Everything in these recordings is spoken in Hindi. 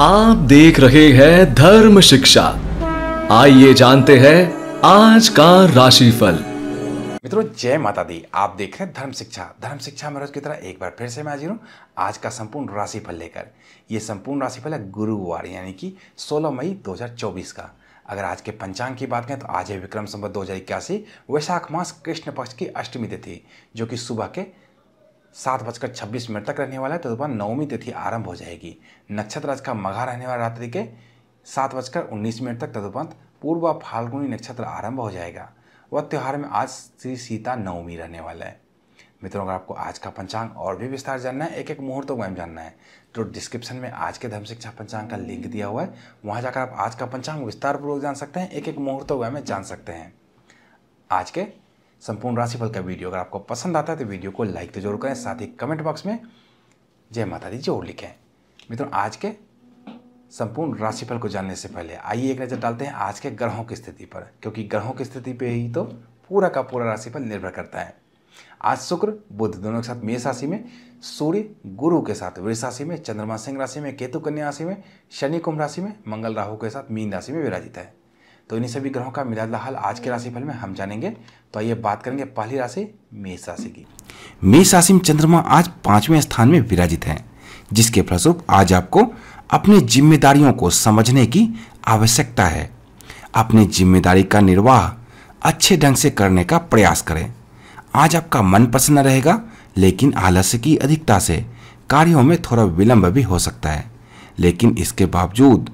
आप देख रहे हैं धर्म शिक्षा आइए जानते हैं आज का राशिफल मित्रों जय माता दी आप देख रहे हैं धर्म शिक्षा धर्म शिक्षा में रोज की तरह एक बार फिर से मैं हाजिर हूँ आज का संपूर्ण राशिफल लेकर ये संपूर्ण राशिफल है गुरुवार यानी कि 16 मई 2024 का अगर आज के पंचांग की बात करें तो आज है विक्रम संबत दो हजार वैशाख मास कृष्ण पक्ष की अष्टमी तिथि जो कि सुबह के सात बजकर छब्बीस मिनट तक रहने वाला है तदुपरांत तो नवमी तिथि आरंभ हो जाएगी नक्षत्र आज का मघा रहने वाला रात्रि के सात बजकर उन्नीस मिनट तक तदुपंत तो पूर्व फाल्गुनी नक्षत्र आरंभ हो जाएगा वह त्यौहार में आज श्री सीता नवमी रहने वाला है मित्रों अगर आपको आज का पंचांग और भी विस्तार जानना है एक एक मुहूर्त को जानना है तो डिस्क्रिप्शन में आज के धर्म शिक्षा पंचांग का लिंक दिया हुआ है वहाँ जाकर आप आज का पंचांग विस्तारपूर्वक जान सकते हैं एक एक मुहूर्त को में जान सकते हैं आज के संपूर्ण राशिफल का वीडियो अगर आपको पसंद आता है तो वीडियो को लाइक तो जरूर करें साथ ही कमेंट बॉक्स में जय माता दी जरूर लिखें मित्रों आज के संपूर्ण राशिफल को जानने से पहले आइए एक नज़र डालते हैं आज के ग्रहों की स्थिति पर क्योंकि ग्रहों की स्थिति पर ही तो पूरा का पूरा राशिफल निर्भर करता है आज शुक्र बुद्ध दोनों के साथ मेष राशि में सूर्य गुरु के साथ वृष राशि में चंद्रमा सिंह राशि में केतु कन्या राशि में शनि कुंभ राशि में मंगल राहु के साथ मीन राशि में विराजित है तो इन्हीं सभी ग्रहों का मिलाद हाल आज के राशिफल में हम जानेंगे तो आइए बात करेंगे पहली राशि मेष राशि की मेष राशि में चंद्रमा आज पांचवें स्थान में विराजित है जिसके फलस्वरूप आज आपको अपनी जिम्मेदारियों को समझने की आवश्यकता है अपनी जिम्मेदारी का निर्वाह अच्छे ढंग से करने का प्रयास करें आज आपका मन प्रसन्न रहेगा लेकिन आलस्य की अधिकता से कार्यों में थोड़ा विलंब भी हो सकता है लेकिन इसके बावजूद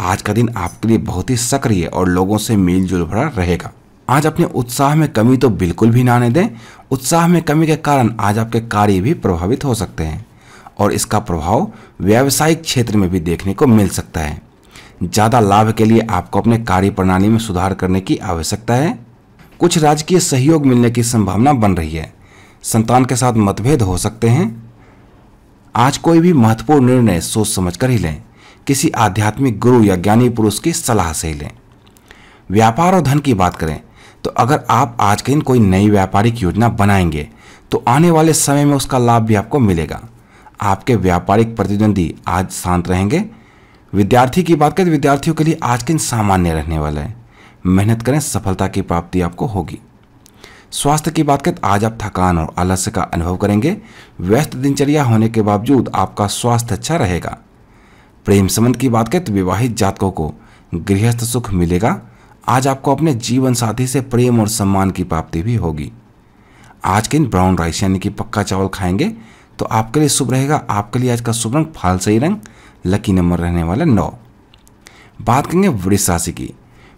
आज का दिन आपके लिए बहुत ही सक्रिय और लोगों से मिलजुल भरा रहेगा आज अपने उत्साह में कमी तो बिल्कुल भी ना आने दें उत्साह में कमी के कारण आज आपके कार्य भी प्रभावित हो सकते हैं और इसका प्रभाव व्यावसायिक क्षेत्र में भी देखने को मिल सकता है ज़्यादा लाभ के लिए आपको अपने कार्य प्रणाली में सुधार करने की आवश्यकता है कुछ राजकीय सहयोग मिलने की संभावना बन रही है संतान के साथ मतभेद हो सकते हैं आज कोई भी महत्वपूर्ण निर्णय सोच समझ कर ही लें किसी आध्यात्मिक गुरु या ज्ञानी पुरुष की सलाह से लें व्यापार और धन की बात करें तो अगर आप आज के दिन कोई नई व्यापारिक योजना बनाएंगे तो आने वाले समय में उसका लाभ भी आपको मिलेगा आपके व्यापारिक प्रतिद्वंदी आज शांत रहेंगे विद्यार्थी की बात करें तो विद्यार्थियों के लिए आज के दिन सामान्य रहने वाला है मेहनत करें सफलता की प्राप्ति आपको होगी स्वास्थ्य की बात करें तो आज आप थकान और आलस्य का अनुभव करेंगे व्यस्त दिनचर्या होने के बावजूद आपका स्वास्थ्य अच्छा रहेगा प्रेम संबंध की बात करें तो विवाहित जातकों को गृहस्थ सुख मिलेगा आज आपको अपने जीवन साथी से प्रेम और सम्मान की प्राप्ति भी होगी आज के दिन ब्राउन राइस यानी कि पक्का चावल खाएंगे तो आपके लिए शुभ रहेगा आपके लिए आज का शुभ रंग फालसई रंग लकी नंबर रहने वाला नौ बात करेंगे वृक्ष राशि की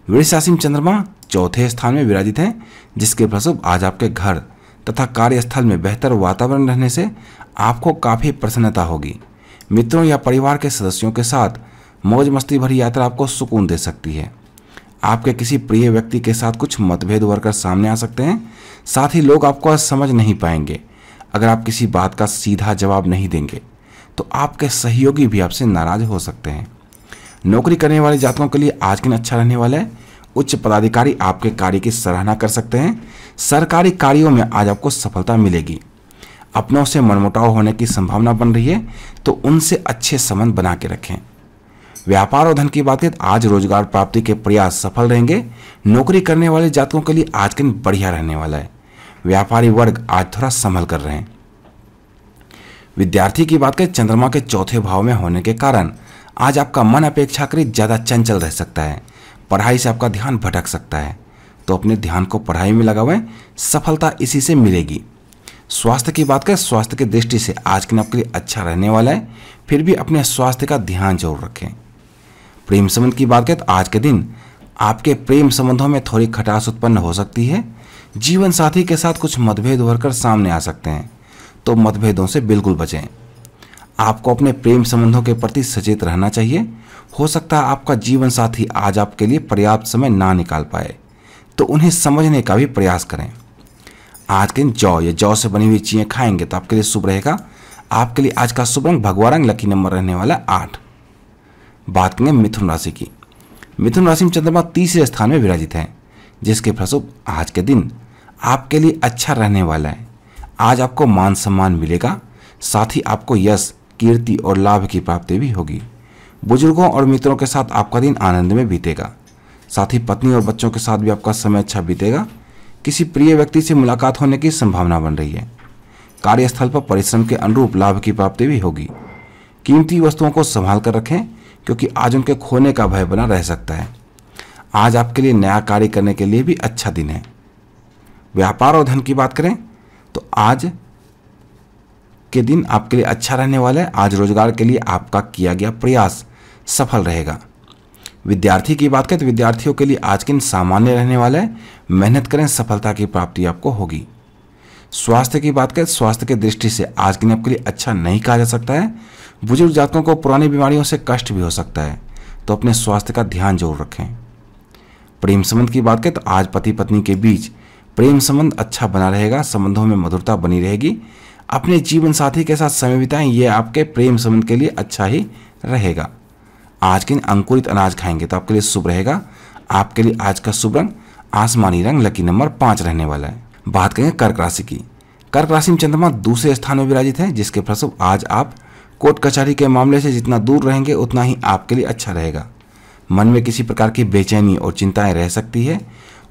वृक्ष राशि में चंद्रमा चौथे स्थान में विराजित हैं जिसके फलस्वरूप आज आपके घर तथा कार्यस्थल में बेहतर वातावरण रहने से आपको काफ़ी प्रसन्नता होगी मित्रों या परिवार के सदस्यों के साथ मौज मस्ती भरी यात्रा आपको सुकून दे सकती है आपके किसी प्रिय व्यक्ति के साथ कुछ मतभेद उभर कर सामने आ सकते हैं साथ ही लोग आपको समझ नहीं पाएंगे अगर आप किसी बात का सीधा जवाब नहीं देंगे तो आपके सहयोगी भी आपसे नाराज हो सकते हैं नौकरी करने वाले जातकों के लिए आज दिन अच्छा रहने वाला है उच्च पदाधिकारी आपके कार्य की सराहना कर सकते हैं सरकारी कार्यों में आज आपको सफलता मिलेगी अपनों से मनमुटाव होने की संभावना बन रही है तो उनसे अच्छे संबंध बना के रखें व्यापार और धन की बात करें तो आज रोजगार प्राप्ति के प्रयास सफल रहेंगे नौकरी करने वाले जातकों के लिए आज दिन बढ़िया रहने वाला है व्यापारी वर्ग आज थोड़ा संभल कर रहे हैं विद्यार्थी की बात करें चंद्रमा के चौथे भाव में होने के कारण आज आपका मन अपेक्षाकृत ज़्यादा चंचल रह सकता है पढ़ाई से आपका ध्यान भटक सकता है तो अपने ध्यान को पढ़ाई में लगावें सफलता इसी से मिलेगी स्वास्थ्य की बात करें स्वास्थ्य की दृष्टि से आज के दिन आपके लिए अच्छा रहने वाला है फिर भी अपने स्वास्थ्य का ध्यान जरूर रखें प्रेम संबंध की बात करें तो आज के दिन आपके प्रेम संबंधों में थोड़ी खटास उत्पन्न हो सकती है जीवन साथी के साथ कुछ मतभेद उभर कर सामने आ सकते हैं तो मतभेदों से बिल्कुल बचें आपको अपने प्रेम संबंधों के प्रति सचेत रहना चाहिए हो सकता है आपका जीवन साथी आज आपके लिए पर्याप्त समय ना निकाल पाए तो उन्हें समझने का भी प्रयास करें आज के दिन जौ या जौ से बनी हुई चीज़ें खाएंगे तो आपके लिए शुभ रहेगा आपके लिए आज का शुभ रंग भगवा रंग लकी नंबर रहने वाला आठ बात करेंगे मिथुन राशि की मिथुन राशि में चंद्रमा तीसरे स्थान में विराजित है जिसके फलस्वरूप आज के दिन आपके लिए अच्छा रहने वाला है आज आपको मान सम्मान मिलेगा साथ ही आपको यश कीर्ति और लाभ की प्राप्ति भी होगी बुजुर्गों और मित्रों के साथ आपका दिन आनंद में बीतेगा साथ ही पत्नी और बच्चों के साथ भी आपका समय अच्छा बीतेगा किसी प्रिय व्यक्ति से मुलाकात होने की संभावना बन रही है कार्यस्थल पर परिश्रम के अनुरूप लाभ की प्राप्ति भी होगी कीमती वस्तुओं को संभाल कर रखें क्योंकि आज उनके खोने का भय बना रह सकता है आज आपके लिए नया कार्य करने के लिए भी अच्छा दिन है व्यापार और धन की बात करें तो आज के दिन आपके लिए अच्छा रहने वाला है आज रोजगार के लिए आपका किया गया प्रयास सफल रहेगा विद्यार्थी की बात करें तो विद्यार्थियों के लिए आज के दिन सामान्य रहने वाला है मेहनत करें सफलता की प्राप्ति आपको होगी स्वास्थ्य की बात करें स्वास्थ्य की दृष्टि से आज के दिन आपके लिए अच्छा नहीं कहा जा सकता है बुजुर्ग जातकों को पुरानी बीमारियों से कष्ट भी हो सकता है तो अपने स्वास्थ्य का ध्यान जरूर रखें प्रेम संबंध की बात करें तो आज पति पत्नी के बीच प्रेम संबंध अच्छा बना रहेगा संबंधों में मधुरता बनी रहेगी अपने जीवन साथी के साथ समय बिताएं यह आपके प्रेम संबंध के लिए अच्छा ही रहेगा आज के अंकुरित अनाज खाएंगे तो आपके लिए शुभ रहेगा आपके लिए आज का शुभ रंग आसमानी रंग लकी नंबर पाँच रहने वाला है बात करेंगे कर्क राशि की कर्क राशि में चंद्रमा दूसरे स्थान में विराजित है जिसके फलस्वरूप आज आप कोर्ट कचहरी के मामले से जितना दूर रहेंगे उतना ही आपके लिए अच्छा रहेगा मन में किसी प्रकार की बेचैनी और चिंताएं रह सकती है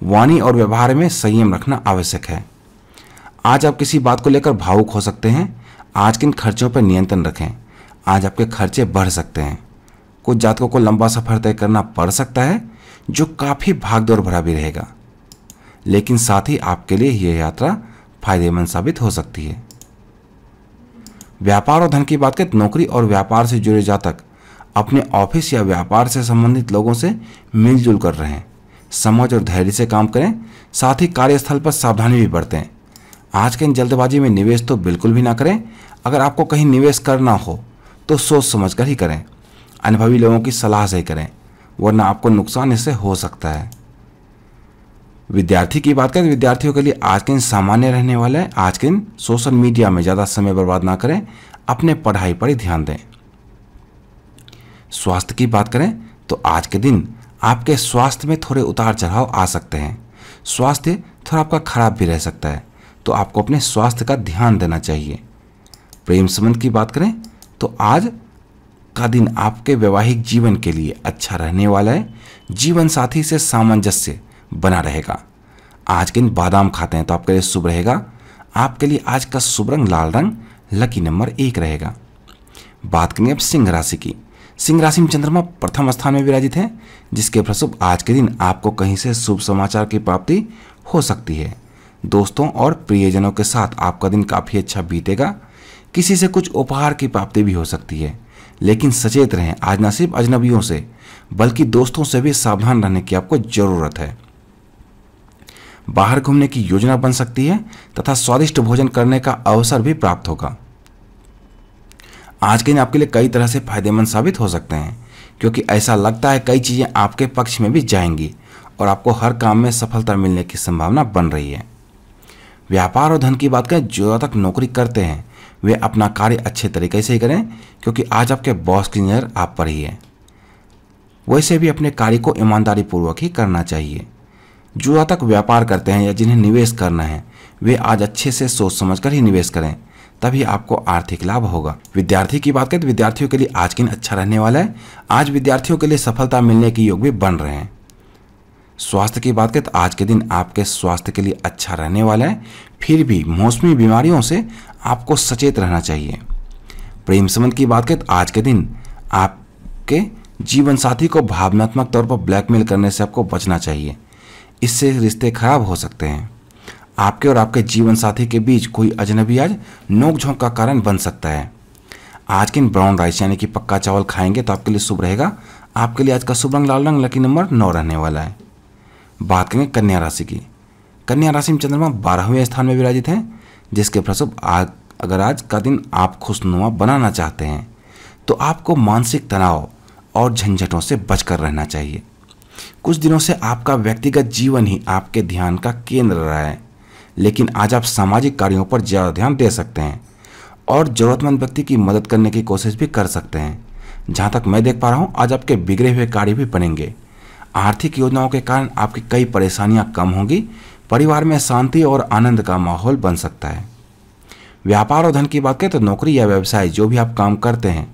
वाणी और व्यवहार में संयम रखना आवश्यक है आज आप किसी बात को लेकर भावुक हो सकते हैं आज किन खर्चों पर नियंत्रण रखें आज आपके खर्चे बढ़ सकते हैं कुछ जातकों को लंबा सफर तय करना पड़ सकता है जो काफ़ी भागदौड़ भरा भी रहेगा लेकिन साथ ही आपके लिए यह यात्रा फायदेमंद साबित हो सकती है व्यापार और धन की बात करें नौकरी और व्यापार से जुड़े जातक अपने ऑफिस या व्यापार से संबंधित लोगों से मिलजुल कर रहे समझ और धैर्य से काम करें साथ ही कार्यस्थल पर सावधानी भी बरतें आज के इन जल्दबाजी में निवेश तो बिल्कुल भी ना करें अगर आपको कहीं निवेश करना हो तो सोच समझ कर ही करें अनुभवी लोगों की सलाह से करें वरना आपको नुकसान इससे हो सकता है विद्यार्थी की बात करें विद्यार्थियों के लिए आज के दिन सामान्य रहने वाले आज के दिन सोशल मीडिया में ज़्यादा समय बर्बाद ना करें अपने पढ़ाई पर ही ध्यान दें स्वास्थ्य की बात करें तो आज के दिन आपके स्वास्थ्य में थोड़े उतार चढ़ाव आ सकते हैं स्वास्थ्य थोड़ा आपका खराब भी रह सकता है तो आपको अपने स्वास्थ्य का ध्यान देना चाहिए प्रेम संबंध की बात करें तो आज का दिन आपके वैवाहिक जीवन के लिए अच्छा रहने वाला है जीवन साथी से सामंजस्य बना रहेगा आज के दिन बादाम खाते हैं तो आपके लिए शुभ रहेगा आपके लिए आज का शुभ रंग लाल रंग लकी नंबर एक रहेगा बात करेंगे अब सिंह राशि की सिंह राशि में चंद्रमा प्रथम स्थान में विराजित है जिसके प्रसुभ आज के दिन आपको कहीं से शुभ समाचार की प्राप्ति हो सकती है दोस्तों और प्रियजनों के साथ आपका दिन काफ़ी अच्छा बीतेगा किसी से कुछ उपहार की प्राप्ति भी हो सकती है लेकिन सचेत रहें आज न सिर्फ अजनबियों से बल्कि दोस्तों से भी सावधान रहने की आपको ज़रूरत है बाहर घूमने की योजना बन सकती है तथा स्वादिष्ट भोजन करने का अवसर भी प्राप्त होगा आज के दिन आपके लिए कई तरह से फायदेमंद साबित हो सकते हैं क्योंकि ऐसा लगता है कई चीज़ें आपके पक्ष में भी जाएंगी और आपको हर काम में सफलता मिलने की संभावना बन रही है व्यापार और धन की बात करें जो तक नौकरी करते हैं वे अपना कार्य अच्छे तरीके से करें क्योंकि आज आपके बॉस की नज़र आप पर ही है वैसे भी अपने कार्य को ईमानदारी पूर्वक ही करना चाहिए जो तक व्यापार करते हैं या जिन्हें निवेश करना है वे आज अच्छे से सोच समझ कर ही निवेश करें तभी आपको आर्थिक लाभ होगा विद्यार्थी की बात करें तो विद्यार्थियों के लिए आज के दिन अच्छा रहने वाला है आज विद्यार्थियों के लिए सफलता मिलने के योग भी बन रहे हैं स्वास्थ्य की बात करें तो आज के दिन आपके स्वास्थ्य के लिए अच्छा रहने वाला है फिर भी मौसमी बीमारियों से आपको सचेत रहना चाहिए प्रेम संबंध की बात करें तो आज के दिन आपके जीवन साथी को भावनात्मक तौर पर ब्लैकमेल करने से आपको बचना चाहिए इससे रिश्ते खराब हो सकते हैं आपके और आपके जीवन साथी के बीच कोई अजनबी आज नोकझोंक का कारण बन सकता है आज के दिन ब्राउन राइस यानी कि पक्का चावल खाएंगे तो आपके लिए शुभ रहेगा आपके लिए आज का शुभ रंग लाल रंग लकी नंबर नौ रहने वाला है बात करेंगे कन्या राशि की कन्या राशि में चंद्रमा बारहवें स्थान में विराजित हैं जिसके फलस्वरूप आज अगर आज का दिन आप खुशनुमा बनाना चाहते हैं तो आपको मानसिक तनाव और झंझटों से बचकर रहना चाहिए कुछ दिनों से आपका व्यक्तिगत जीवन ही आपके ध्यान का केंद्र रहा है लेकिन आज आप सामाजिक कार्यों पर ज़्यादा ध्यान दे सकते हैं और ज़रूरतमंद व्यक्ति की मदद करने की कोशिश भी कर सकते हैं जहाँ तक मैं देख पा रहा हूँ आज आपके बिगड़े हुए कार्य भी बनेंगे आर्थिक योजनाओं के कारण आपकी कई परेशानियाँ कम होंगी परिवार में शांति और आनंद का माहौल बन सकता है व्यापार और धन की बात करें तो नौकरी या व्यवसाय जो भी आप काम करते हैं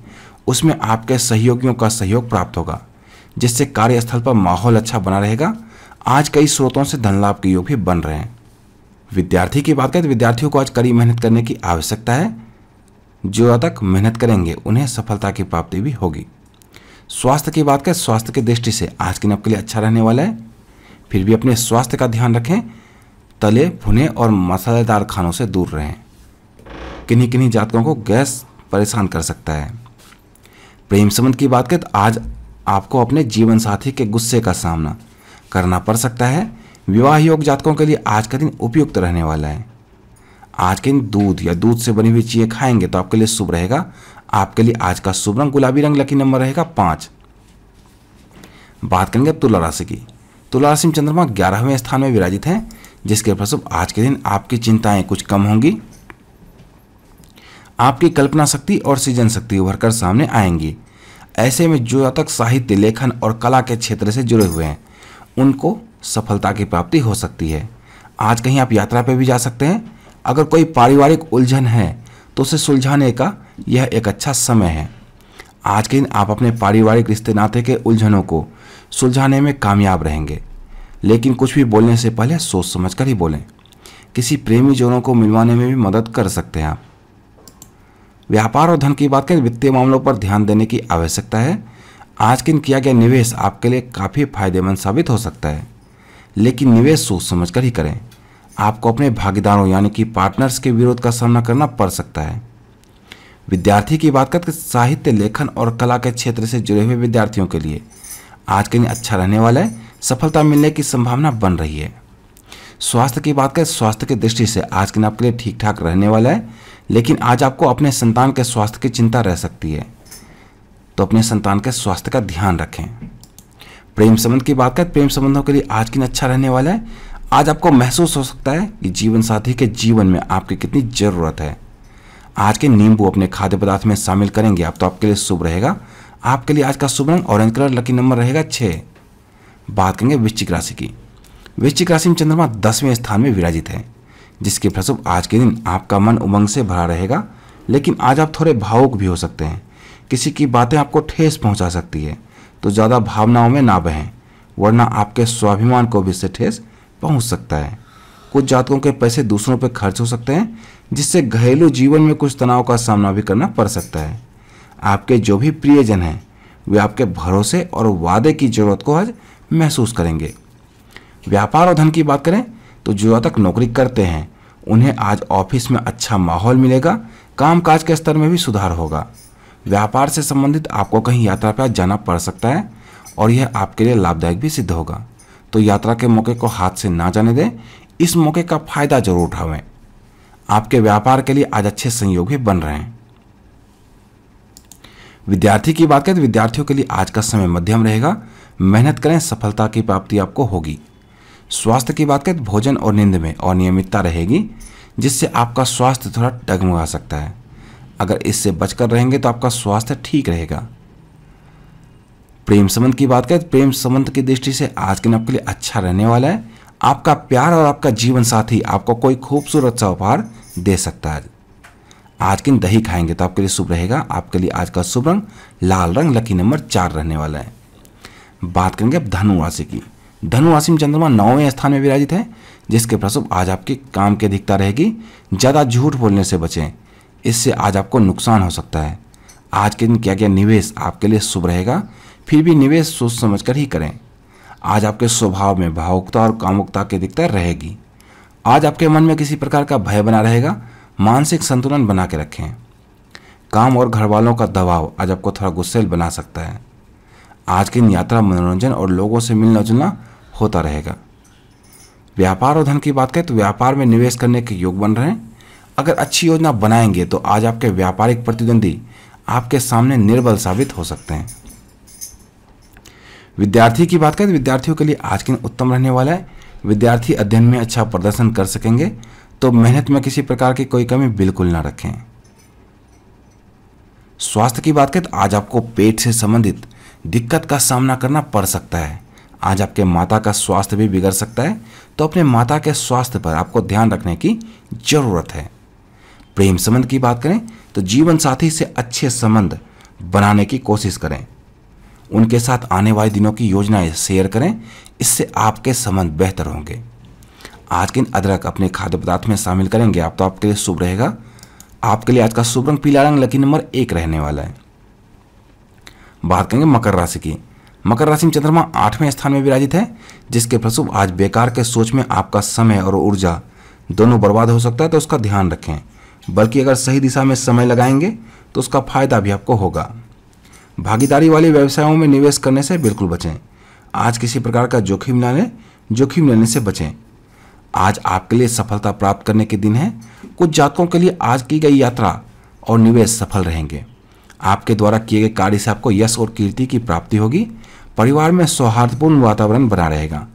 उसमें आपके सहयोगियों का सहयोग प्राप्त होगा जिससे कार्यस्थल पर माहौल अच्छा बना रहेगा आज कई स्रोतों से धन लाभ के योग भी बन रहे हैं विद्यार्थी की बात करें तो विद्यार्थियों को आज कड़ी मेहनत करने की आवश्यकता है जो तक मेहनत करेंगे उन्हें सफलता की प्राप्ति भी होगी स्वास्थ्य की बात करें स्वास्थ्य की दृष्टि से आज के दिन आपके लिए अच्छा रहने वाला है फिर भी अपने स्वास्थ्य का ध्यान रखें तले भुने और मसालेदार खानों से दूर रहें किन्हीं किन्हीं जातकों को गैस परेशान कर सकता है प्रेम संबंध की बात करें तो आज आपको अपने जीवन साथी के गुस्से का सामना करना पड़ सकता है विवाह योग जातकों के लिए आज का दिन उपयुक्त रहने वाला है आज के दिन दूध या दूध से बनी हुई चीज़ें खाएंगे तो आपके लिए शुभ रहेगा आपके लिए आज का शुभ रंग गुलाबी रंग लकी नंबर रहेगा पांच बात करेंगे तुला राशि की तुला राशि में चंद्रमा ग्यारहवें स्थान में विराजित हैं जिसके फलस्वरूप आज के दिन आपकी चिंताएं कुछ कम होंगी आपकी कल्पना शक्ति और सृजन शक्ति उभर कर सामने आएंगी ऐसे में जो तक साहित्य लेखन और कला के क्षेत्र से जुड़े हुए हैं उनको सफलता की प्राप्ति हो सकती है आज कहीं आप यात्रा पर भी जा सकते हैं अगर कोई पारिवारिक उलझन है तो उसे सुलझाने का यह एक अच्छा समय है आज के दिन आप अपने पारिवारिक रिश्ते नाते के उलझनों को सुलझाने में कामयाब रहेंगे लेकिन कुछ भी बोलने से पहले सोच समझ कर ही बोलें किसी प्रेमी जोड़ों को मिलवाने में भी मदद कर सकते हैं आप व्यापार और धन की बात करें वित्तीय मामलों पर ध्यान देने की आवश्यकता है आज किन किया गया निवेश आपके लिए काफ़ी फायदेमंद साबित हो सकता है लेकिन निवेश सोच समझ कर ही करें आपको अपने भागीदारों यानी कि पार्टनर्स के विरोध का सामना करना पड़ सकता है विद्यार्थी की बात करके तो साहित्य लेखन और कला के क्षेत्र से जुड़े हुए विद्यार्थियों के लिए आज के दिन अच्छा रहने वाला है सफलता मिलने की संभावना बन रही है स्वास्थ्य की बात करें स्वास्थ्य की दृष्टि से आज के दिन आपके लिए ठीक ठाक रहने वाला है लेकिन आज आपको अपने संतान के स्वास्थ्य की चिंता रह सकती है तो अपने संतान के स्वास्थ्य का ध्यान रखें प्रेम संबंध की बात करें प्रेम संबंधों के लिए आज दिन अच्छा रहने वाला है आज आपको महसूस हो सकता है कि जीवन साथी के जीवन में आपकी कितनी ज़रूरत है आज के नींबू अपने खाद्य पदार्थ में शामिल करेंगे आप तो आपके लिए शुभ रहेगा आपके लिए आज का शुभ रंग ऑरेंज कलर लकी नंबर रहेगा छः बात करेंगे वृश्चिक राशि की वृश्चिक राशि में चंद्रमा दसवें स्थान में विराजित है जिसके फलस्वरूप आज के दिन आपका मन उमंग से भरा रहेगा लेकिन आज आप थोड़े भावुक भी हो सकते हैं किसी की बातें आपको ठेस पहुंचा सकती है तो ज़्यादा भावनाओं में ना बहें वरना आपके स्वाभिमान को भी इससे ठेस पहुंच सकता है कुछ जातकों के पैसे दूसरों पर खर्च हो सकते हैं जिससे घरेलू जीवन में कुछ तनाव का सामना भी करना पड़ सकता है आपके जो भी प्रियजन हैं वे आपके भरोसे और वादे की जरूरत को आज महसूस करेंगे व्यापार और धन की बात करें तो जो तक नौकरी करते हैं उन्हें आज ऑफिस में अच्छा माहौल मिलेगा कामकाज के स्तर में भी सुधार होगा व्यापार से संबंधित आपको कहीं यात्रा पर जाना पड़ सकता है और यह आपके लिए लाभदायक भी सिद्ध होगा तो यात्रा के मौके को हाथ से ना जाने दें इस मौके का फायदा जरूर उठावें आपके व्यापार के लिए आज अच्छे संयोग भी बन रहे हैं विद्यार्थी की बात करें तो विद्यार्थियों के लिए आज का समय मध्यम रहेगा मेहनत करें सफलता की प्राप्ति आपको होगी स्वास्थ्य की बात करें तो भोजन और नींद में अनियमितता रहेगी जिससे आपका स्वास्थ्य थोड़ा डगमगा सकता है अगर इससे बचकर रहेंगे तो आपका स्वास्थ्य ठीक रहेगा प्रेम संबंध की बात करें तो प्रेम संबंध की दृष्टि से आज के दिन आपके लिए अच्छा रहने वाला है आपका प्यार और आपका जीवन साथी आपको कोई खूबसूरत सा उपहार दे सकता है आज के दिन दही खाएंगे तो आपके लिए शुभ रहेगा आपके लिए आज का शुभ रंग लाल रंग लकी नंबर चार रहने वाला है बात करेंगे अब धनु राशि की धनु राशि में चंद्रमा नौवें स्थान में विराजित है जिसके प्रसुभ आज आपके काम की अधिकता रहेगी ज़्यादा झूठ बोलने से बचें इससे आज आपको नुकसान हो सकता है आज के दिन किया गया निवेश आपके लिए शुभ रहेगा फिर भी निवेश सोच समझ कर ही करें आज आपके स्वभाव में भावुकता और कामुकता की अधिकता रहेगी आज आपके मन में किसी प्रकार का भय बना रहेगा मानसिक संतुलन बना के रखें काम और घर वालों का दबाव आज आपको थोड़ा गुस्सेल बना सकता है आज की यात्रा मनोरंजन और लोगों से मिलना जुलना होता रहेगा व्यापार और धन की बात करें तो व्यापार में निवेश करने के योग बन रहे हैं अगर अच्छी योजना बनाएंगे तो आज आपके व्यापारिक प्रतिद्वंदी आपके सामने निर्बल साबित हो सकते हैं विद्यार्थी की बात करें तो विद्यार्थियों के लिए आज के दिन उत्तम रहने वाला है विद्यार्थी अध्ययन में अच्छा प्रदर्शन कर सकेंगे तो मेहनत में किसी प्रकार की कोई कमी बिल्कुल ना रखें स्वास्थ्य की बात करें तो आज आपको पेट से संबंधित दिक्कत का सामना करना पड़ सकता है आज आपके माता का स्वास्थ्य भी बिगड़ सकता है तो अपने माता के स्वास्थ्य पर आपको ध्यान रखने की जरूरत है प्रेम संबंध की बात करें तो जीवन साथी से अच्छे संबंध बनाने की कोशिश करें उनके साथ आने वाले दिनों की योजनाएं शेयर करें इससे आपके संबंध बेहतर होंगे आज के अदरक अपने खाद्य पदार्थ में शामिल करेंगे आप तो आपके लिए शुभ रहेगा आपके लिए आज का शुभ रंग पीला रंग लकी नंबर एक रहने वाला है बात करेंगे मकर राशि की मकर राशि में चंद्रमा आठवें स्थान में विराजित है जिसके फलस्वरूप आज बेकार के सोच में आपका समय और ऊर्जा दोनों बर्बाद हो सकता है तो उसका ध्यान रखें बल्कि अगर सही दिशा में समय लगाएंगे तो उसका फायदा भी आपको होगा भागीदारी वाले व्यवसायों में निवेश करने से बिल्कुल बचें आज किसी प्रकार का जोखिम न लें जोखिम लेने से बचें आज आपके लिए सफलता प्राप्त करने के दिन है कुछ जातकों के लिए आज की गई यात्रा और निवेश सफल रहेंगे आपके द्वारा किए गए कार्य से आपको यश और कीर्ति की प्राप्ति होगी परिवार में सौहार्दपूर्ण वातावरण बना रहेगा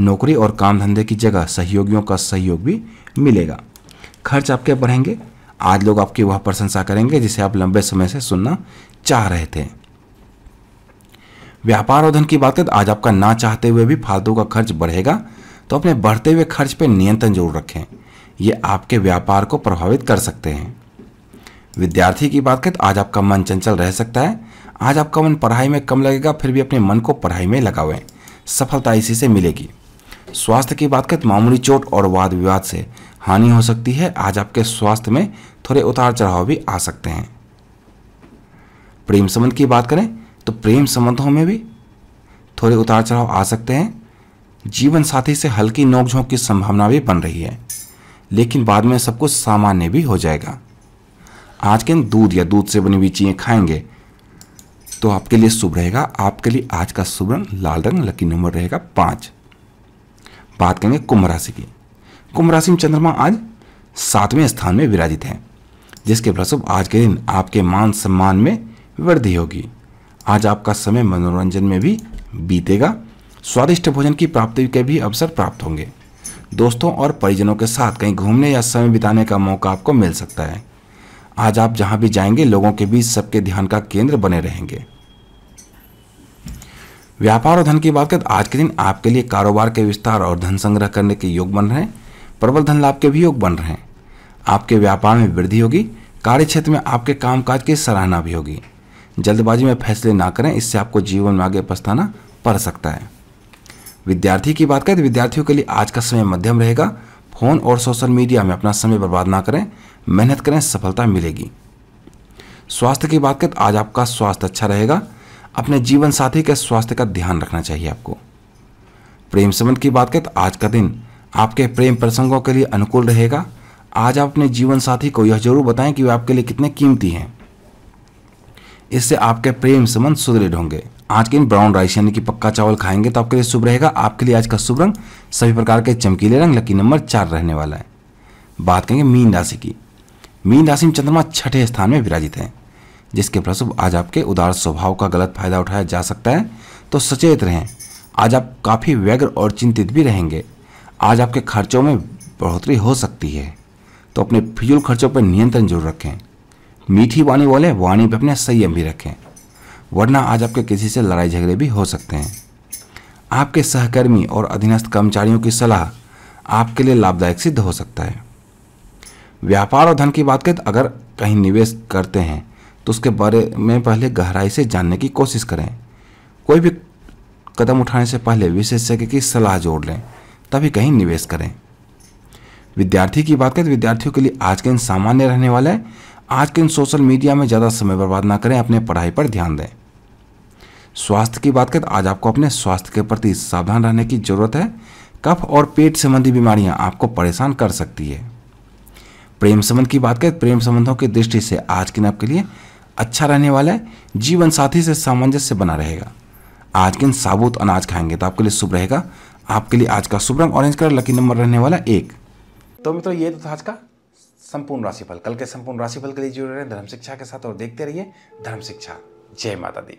नौकरी और काम धंधे की जगह सहयोगियों का सहयोग भी मिलेगा खर्च आपके बढ़ेंगे आज लोग आपकी वह प्रशंसा करेंगे जिसे आप लंबे समय से सुनना चाह रहे थे व्यापार और धन की बात करें तो आज आपका ना चाहते हुए भी फालतू का खर्च बढ़ेगा तो अपने बढ़ते हुए खर्च पर नियंत्रण जरूर रखें ये आपके व्यापार को प्रभावित कर सकते हैं विद्यार्थी की बात करें तो आज आपका मन चंचल रह सकता है आज आपका मन पढ़ाई में कम लगेगा फिर भी अपने मन को पढ़ाई में लगावें सफलता इसी से मिलेगी स्वास्थ्य की बात करें तो मामूली चोट और वाद विवाद से हानि हो सकती है आज आपके स्वास्थ्य में थोड़े उतार चढ़ाव भी आ सकते हैं प्रेम संबंध की बात करें तो प्रेम संबंधों में भी थोड़े उतार चढ़ाव आ सकते हैं जीवन साथी से हल्की नोकझोंक की संभावना भी बन रही है लेकिन बाद में सब कुछ सामान्य भी हो जाएगा आज के हम दूध या दूध से बनी हुई चीज़ें खाएंगे तो आपके लिए शुभ रहेगा आपके लिए आज का शुभ रंग लाल रंग लकी नंबर रहेगा पाँच बात करेंगे कुंभ राशि की कुंभ राशि में चंद्रमा आज सातवें स्थान में विराजित हैं जिसके फलस्वरूप आज के दिन आपके मान सम्मान में वृद्धि होगी आज आपका समय मनोरंजन में भी बीतेगा स्वादिष्ट भोजन की प्राप्ति के भी अवसर प्राप्त होंगे दोस्तों और परिजनों के साथ कहीं घूमने या समय बिताने का मौका आपको मिल सकता है आज आप जहां भी जाएंगे लोगों के बीच सबके ध्यान का केंद्र बने रहेंगे व्यापार और धन की बात करें तो आज के दिन आपके लिए कारोबार के विस्तार और धन संग्रह करने के योग बन रहे हैं प्रबल धन लाभ के भी योग बन रहे हैं आपके व्यापार में वृद्धि होगी कार्य क्षेत्र में आपके कामकाज की सराहना भी होगी जल्दबाजी में फैसले ना करें इससे आपको जीवन में आगे पछताना पड़ सकता है विद्यार्थी की बात करें तो विद्यार्थियों के लिए आज का समय मध्यम रहेगा फोन और सोशल मीडिया में अपना समय बर्बाद ना करें मेहनत करें सफलता मिलेगी स्वास्थ्य की बात करें आज आपका स्वास्थ्य अच्छा रहेगा अपने जीवन साथी के स्वास्थ्य का ध्यान रखना चाहिए आपको प्रेम संबंध की बात करें आज का दिन आपके प्रेम प्रसंगों के लिए अनुकूल रहेगा आज आप अपने जीवन साथी को यह जरूर बताएं कि वे आपके लिए कितने कीमती हैं इससे आपके प्रेम संबंध सुदृढ़ होंगे आज के दिन ब्राउन राइस यानी कि पक्का चावल खाएंगे तो आपके लिए शुभ रहेगा आपके लिए आज का शुभ रंग सभी प्रकार के चमकीले रंग लकी नंबर चार रहने वाला है बात करेंगे मीन राशि की मीन राशि में चंद्रमा छठे स्थान में विराजित हैं जिसके फलस्वरूप आज आपके उदार स्वभाव का गलत फायदा उठाया जा सकता है तो सचेत रहें आज आप काफ़ी व्यग्र और चिंतित भी रहेंगे आज आपके खर्चों में बढ़ोतरी हो सकती है तो अपने फिजूल खर्चों पर नियंत्रण जरूर रखें मीठी वाणी बोले वाणी पर अपने संयम भी रखें वरना आज आपके किसी से लड़ाई झगड़े भी हो सकते हैं आपके सहकर्मी और अधीनस्थ कर्मचारियों की सलाह आपके लिए लाभदायक सिद्ध हो सकता है व्यापार और धन की बात करें तो अगर कहीं निवेश करते हैं तो उसके बारे में पहले गहराई से जानने की कोशिश करें कोई भी कदम उठाने से पहले विशेषज्ञ की सलाह जोड़ लें तभी कहीं निवेश करें विद्यार्थी की बात करें तो विद्यार्थियों के लिए आज के दिन सामान्य रहने वाले आज के दिन सोशल मीडिया में ज़्यादा समय बर्बाद ना करें अपने पढ़ाई पर ध्यान दें स्वास्थ्य की बात करें तो आज आपको अपने स्वास्थ्य के प्रति सावधान रहने की जरूरत है कफ और पेट संबंधी बीमारियां आपको परेशान कर सकती है प्रेम संबंध की बात करें तो प्रेम संबंधों की दृष्टि से आज के दिन आपके लिए अच्छा रहने वाला है जीवन साथी से सामंजस्य बना रहेगा आज के दिन साबुत अनाज खाएंगे तो आपके लिए शुभ रहेगा आपके लिए आज का शुभ रंग ऑरेंज कलर लकी नंबर रहने वाला एक तो मित्रों ये तो था आज का संपूर्ण राशिफल कल के संपूर्ण राशिफल के लिए जुड़े रहे धर्म शिक्षा के साथ और देखते रहिए धर्म शिक्षा जय माता दी